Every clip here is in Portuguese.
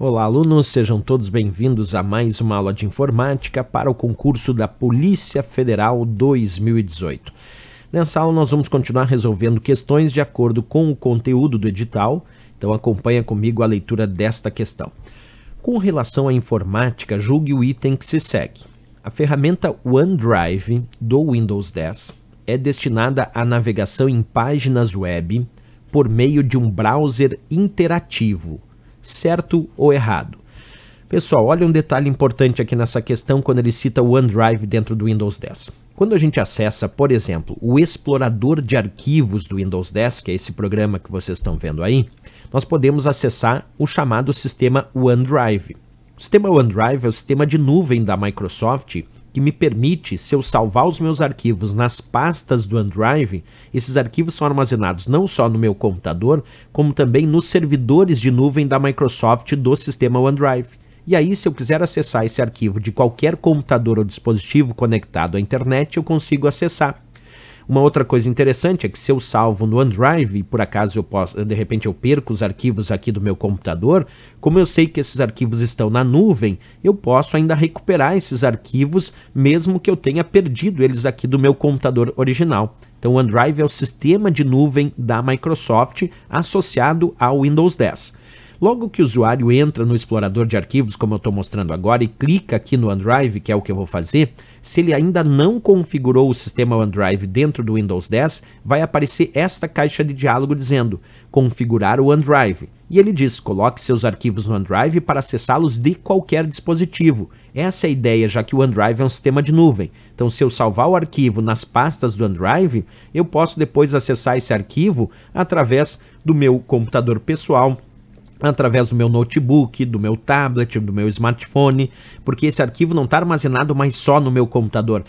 Olá, alunos, sejam todos bem-vindos a mais uma aula de informática para o concurso da Polícia Federal 2018. Nessa aula nós vamos continuar resolvendo questões de acordo com o conteúdo do edital, então acompanha comigo a leitura desta questão. Com relação à informática, julgue o item que se segue. A ferramenta OneDrive do Windows 10 é destinada à navegação em páginas web por meio de um browser interativo certo ou errado. Pessoal, olha um detalhe importante aqui nessa questão quando ele cita o OneDrive dentro do Windows 10. Quando a gente acessa, por exemplo, o explorador de arquivos do Windows 10, que é esse programa que vocês estão vendo aí, nós podemos acessar o chamado sistema OneDrive. O sistema OneDrive é o sistema de nuvem da Microsoft que me permite, se eu salvar os meus arquivos nas pastas do OneDrive, esses arquivos são armazenados não só no meu computador, como também nos servidores de nuvem da Microsoft do sistema OneDrive. E aí, se eu quiser acessar esse arquivo de qualquer computador ou dispositivo conectado à internet, eu consigo acessar. Uma outra coisa interessante é que se eu salvo no OneDrive por acaso eu posso, de repente eu perco os arquivos aqui do meu computador, como eu sei que esses arquivos estão na nuvem, eu posso ainda recuperar esses arquivos mesmo que eu tenha perdido eles aqui do meu computador original. Então, o OneDrive é o sistema de nuvem da Microsoft associado ao Windows 10. Logo que o usuário entra no explorador de arquivos, como eu estou mostrando agora, e clica aqui no OneDrive, que é o que eu vou fazer, se ele ainda não configurou o sistema OneDrive dentro do Windows 10, vai aparecer esta caixa de diálogo dizendo configurar o OneDrive. E ele diz, coloque seus arquivos no OneDrive para acessá-los de qualquer dispositivo. Essa é a ideia, já que o OneDrive é um sistema de nuvem. Então, se eu salvar o arquivo nas pastas do OneDrive, eu posso depois acessar esse arquivo através do meu computador pessoal através do meu notebook, do meu tablet, do meu smartphone, porque esse arquivo não está armazenado mais só no meu computador,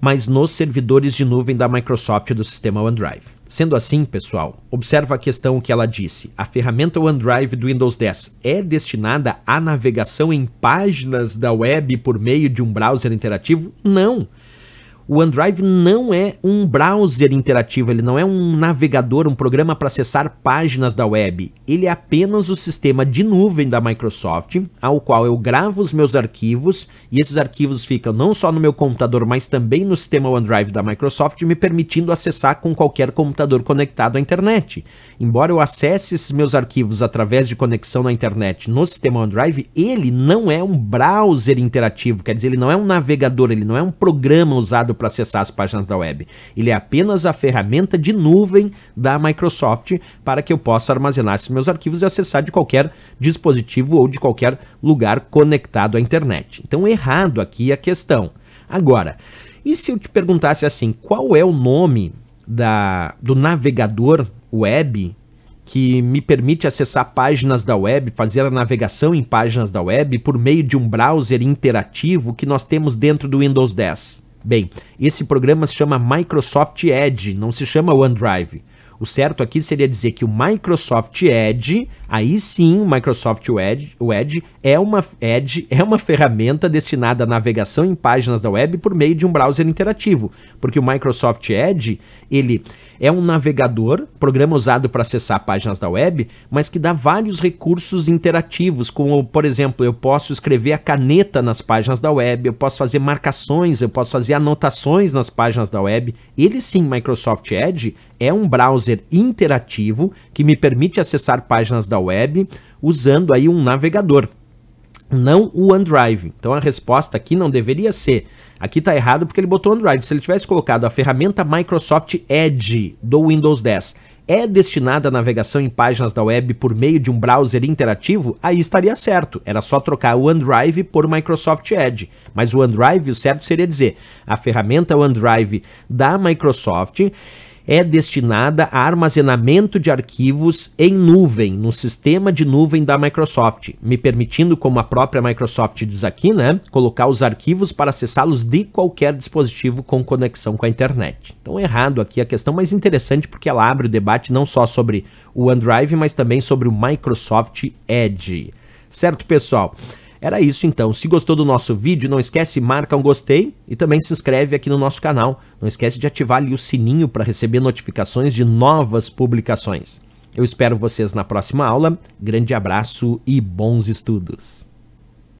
mas nos servidores de nuvem da Microsoft do sistema OneDrive. Sendo assim, pessoal, observa a questão que ela disse. A ferramenta OneDrive do Windows 10 é destinada à navegação em páginas da web por meio de um browser interativo? Não o OneDrive não é um browser interativo, ele não é um navegador, um programa para acessar páginas da web. Ele é apenas o sistema de nuvem da Microsoft, ao qual eu gravo os meus arquivos, e esses arquivos ficam não só no meu computador, mas também no sistema OneDrive da Microsoft, me permitindo acessar com qualquer computador conectado à internet. Embora eu acesse esses meus arquivos através de conexão na internet no sistema OneDrive, ele não é um browser interativo, quer dizer, ele não é um navegador, ele não é um programa usado para acessar as páginas da web. Ele é apenas a ferramenta de nuvem da Microsoft para que eu possa armazenar esses meus arquivos e acessar de qualquer dispositivo ou de qualquer lugar conectado à internet. Então, errado aqui a questão. Agora, e se eu te perguntasse assim, qual é o nome da, do navegador web que me permite acessar páginas da web, fazer a navegação em páginas da web por meio de um browser interativo que nós temos dentro do Windows 10. Bem, esse programa se chama Microsoft Edge, não se chama OneDrive. O certo aqui seria dizer que o Microsoft Edge Aí sim, o Microsoft Edge, o Edge, é uma, Edge é uma ferramenta destinada à navegação em páginas da web por meio de um browser interativo, porque o Microsoft Edge ele é um navegador, programa usado para acessar páginas da web, mas que dá vários recursos interativos, como, por exemplo, eu posso escrever a caneta nas páginas da web, eu posso fazer marcações, eu posso fazer anotações nas páginas da web. Ele sim, Microsoft Edge, é um browser interativo que me permite acessar páginas da da web usando aí um navegador, não o OneDrive. Então a resposta aqui não deveria ser. Aqui está errado porque ele botou OneDrive. Se ele tivesse colocado a ferramenta Microsoft Edge do Windows 10 é destinada à navegação em páginas da web por meio de um browser interativo, aí estaria certo. Era só trocar o OneDrive por Microsoft Edge. Mas o OneDrive, o certo seria dizer, a ferramenta OneDrive da Microsoft é destinada a armazenamento de arquivos em nuvem, no sistema de nuvem da Microsoft, me permitindo, como a própria Microsoft diz aqui, né, colocar os arquivos para acessá-los de qualquer dispositivo com conexão com a internet. Então, errado aqui a questão, mas interessante porque ela abre o debate não só sobre o OneDrive, mas também sobre o Microsoft Edge. Certo, pessoal? Era isso então. Se gostou do nosso vídeo, não esquece, marca um gostei e também se inscreve aqui no nosso canal. Não esquece de ativar ali o sininho para receber notificações de novas publicações. Eu espero vocês na próxima aula. Grande abraço e bons estudos!